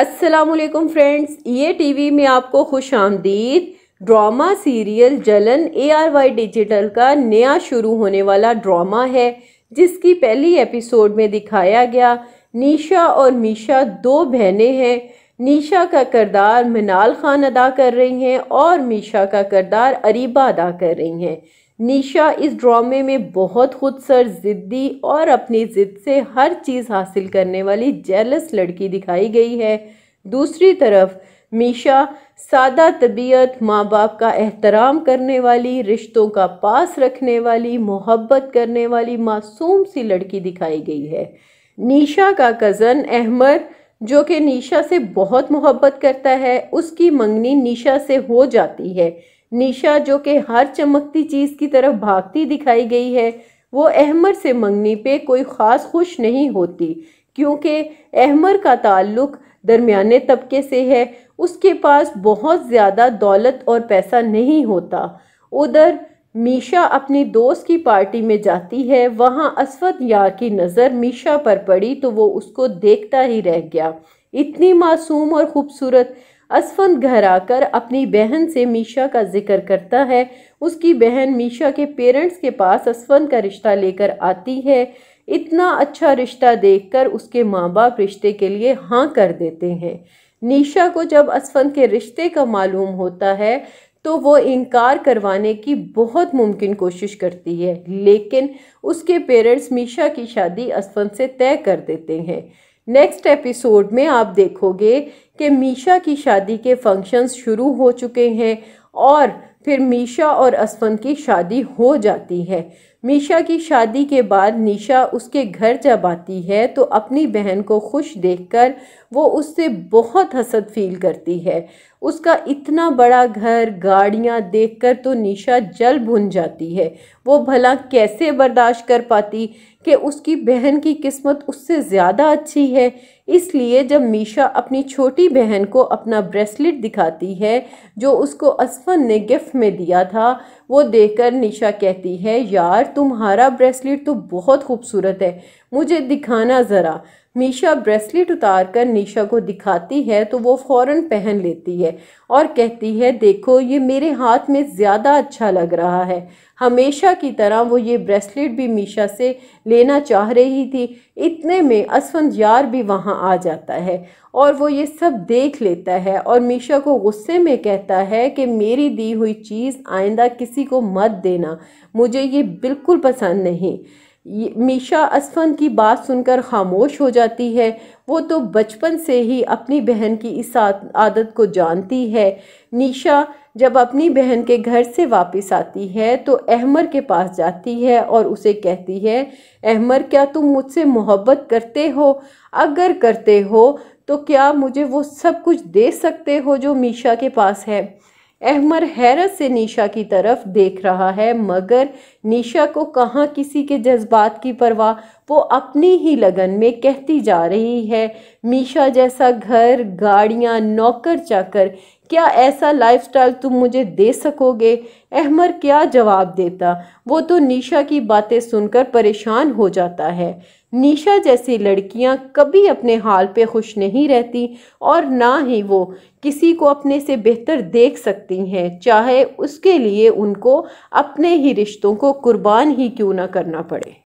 Aslam friends ये TV में आपको खुश आमदीद ड्रामा सीरियल जलन ए आर वाई डिजिटल का नया शुरू होने वाला ड्रामा है जिसकी पहली एपिसोड में दिखाया गया निशा और मीशा दो बहनें हैं निशा का किरदार मिनाल खान अदा कर रही हैं और मीशा का किरदार अरीबा अदा कर रही हैं निशा इस ड्रामे में बहुत खुद सर ज़िद्दी और अपनी ज़िद से हर चीज़ हासिल करने वाली जेलस लड़की दिखाई गई है दूसरी तरफ मीशा सादा तबीयत माँ बाप का एहतराम करने वाली रिश्तों का पास रखने वाली मोहब्बत करने वाली मासूम सी लड़की दिखाई गई है नीशा का कज़न अहमद जो कि नीशा से बहुत मोहब्बत करता है उसकी मंगनी निशा से हो जाती है निशा जो कि हर चमकती चीज़ की तरफ भागती दिखाई गई है वो अहमर से मंगनी पे कोई ख़ास खुश नहीं होती क्योंकि अहमर का ताल्लुक दरमियाने तबके से है उसके पास बहुत ज़्यादा दौलत और पैसा नहीं होता उधर मीशा अपनी दोस्त की पार्टी में जाती है वहाँ असवद यार की नज़र मीशा पर पड़ी तो वो उसको देखता ही रह गया इतनी मासूम और ख़ूबसूरत असफंद घर आकर अपनी बहन से मीशा का जिक्र करता है उसकी बहन मीशा के पेरेंट्स के पास असफंद का रिश्ता लेकर आती है इतना अच्छा रिश्ता देखकर उसके माँ बाप रिश्ते के लिए हाँ कर देते हैं नीशा को जब असफंद के रिश्ते का मालूम होता है तो वो इनकार करवाने की बहुत मुमकिन कोशिश करती है लेकिन उसके पेरेंट्स मीशा की शादी असफंद से तय कर देते हैं नेक्स्ट एपिसोड में आप देखोगे कि मीशा की शादी के फंक्शंस शुरू हो चुके हैं और फिर मीशा और असवंत की शादी हो जाती है मीशा की शादी के बाद निशा उसके घर जब आती है तो अपनी बहन को खुश देखकर वो उससे बहुत हसद फील करती है उसका इतना बड़ा घर गाड़ियाँ देखकर तो निशा जल भुन जाती है वो भला कैसे बर्दाश्त कर पाती कि उसकी बहन की किस्मत उससे ज़्यादा अच्छी है इसलिए जब मीशा अपनी छोटी बहन को अपना ब्रेसलेट दिखाती है जो उसको असफन ने गिफ्ट में दिया था वो देखकर निशा कहती है यार तुम्हारा ब्रेसलेट तो बहुत खूबसूरत है मुझे दिखाना ज़रा मीशा ब्रेसलेट उतार कर निशा को दिखाती है तो वो फ़ौरन पहन लेती है और कहती है देखो ये मेरे हाथ में ज़्यादा अच्छा लग रहा है हमेशा की तरह वो ये ब्रेसलेट भी मीशा से लेना चाह रही थी इतने में असवंत यार भी वहाँ आ जाता है और वो ये सब देख लेता है और मीशा को गुस्से में कहता है कि मेरी दी हुई चीज़ आइंदा किसी को मत देना मुझे ये बिल्कुल पसंद नहीं मीशा असफन की बात सुनकर खामोश हो जाती है वो तो बचपन से ही अपनी बहन की इस आदत को जानती है नीशा जब अपनी बहन के घर से वापस आती है तो अहमर के पास जाती है और उसे कहती है अहमर क्या तुम मुझसे मोहब्बत करते हो अगर करते हो तो क्या मुझे वो सब कुछ दे सकते हो जो मीशा के पास है अहमर हैरत से निशा की तरफ देख रहा है मगर निशा को कहाँ किसी के जज्बात की परवाह वो अपनी ही लगन में कहती जा रही है मीशा जैसा घर गाड़ियाँ नौकर चाकर क्या ऐसा लाइफस्टाइल तुम मुझे दे सकोगे अहमर क्या जवाब देता वो तो निशा की बातें सुनकर परेशान हो जाता है निशा जैसी लड़कियां कभी अपने हाल पे खुश नहीं रहती और ना ही वो किसी को अपने से बेहतर देख सकती हैं चाहे उसके लिए उनको अपने ही रिश्तों को कुर्बान ही क्यों ना करना पड़े